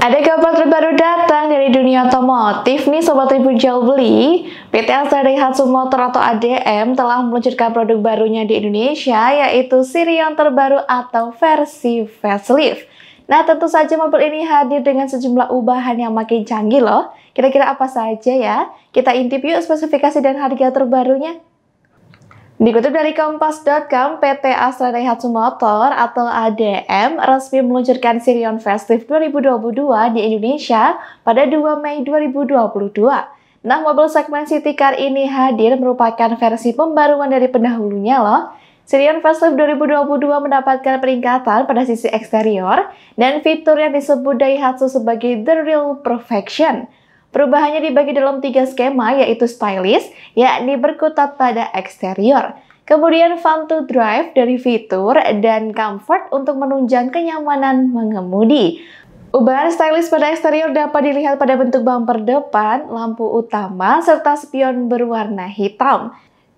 Ada kabar terbaru datang dari dunia otomotif nih Sobat Tribun Jual Beli. PT Astra Daihatsu Motor atau ADM telah meluncurkan produk barunya di Indonesia yaitu Sirion terbaru atau versi facelift. Nah tentu saja mobil ini hadir dengan sejumlah ubahan yang makin canggih loh. Kira-kira apa saja ya? Kita intip yuk spesifikasi dan harga terbarunya. Dikutip dari Kompas.com, PT Astra Daihatsu Motor atau ADM resmi meluncurkan Sirion Festive 2022 di Indonesia pada 2 Mei 2022. Nah, mobil segmen city car ini hadir merupakan versi pembaruan dari pendahulunya loh. Sirion Festive 2022 mendapatkan peringkatan pada sisi eksterior dan fitur yang disebut Daihatsu sebagai The Real Perfection – Perubahannya dibagi dalam tiga skema yaitu stylish, yakni berkutat pada eksterior, kemudian fun to drive dari fitur, dan comfort untuk menunjang kenyamanan mengemudi. Ubahan stylish pada eksterior dapat dilihat pada bentuk bumper depan, lampu utama, serta spion berwarna hitam.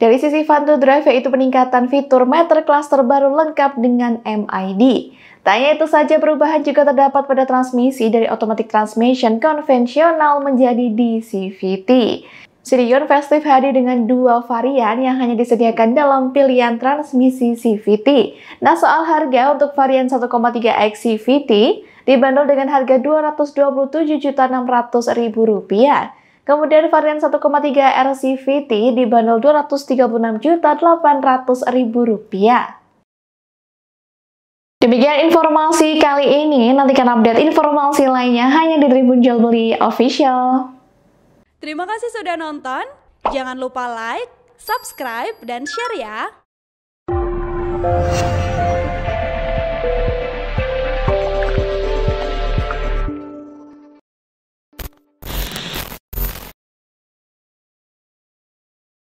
Dari sisi Vanto Drive yaitu peningkatan fitur meter kelas terbaru lengkap dengan MID. Tanya itu saja perubahan juga terdapat pada transmisi dari automatic transmission konvensional menjadi DCVT. Sirion Festive hadir dengan dua varian yang hanya disediakan dalam pilihan transmisi CVT. Nah, soal harga untuk varian 1,3X CVT dibanderol dengan harga rp rupiah. Kemudian varian 1,3 RCVT dibanderol Rp236.800.000. Demikian informasi kali ini, nantikan update informasi lainnya hanya di Tribun Jual Official. Terima kasih sudah nonton, jangan lupa like, subscribe, dan share ya!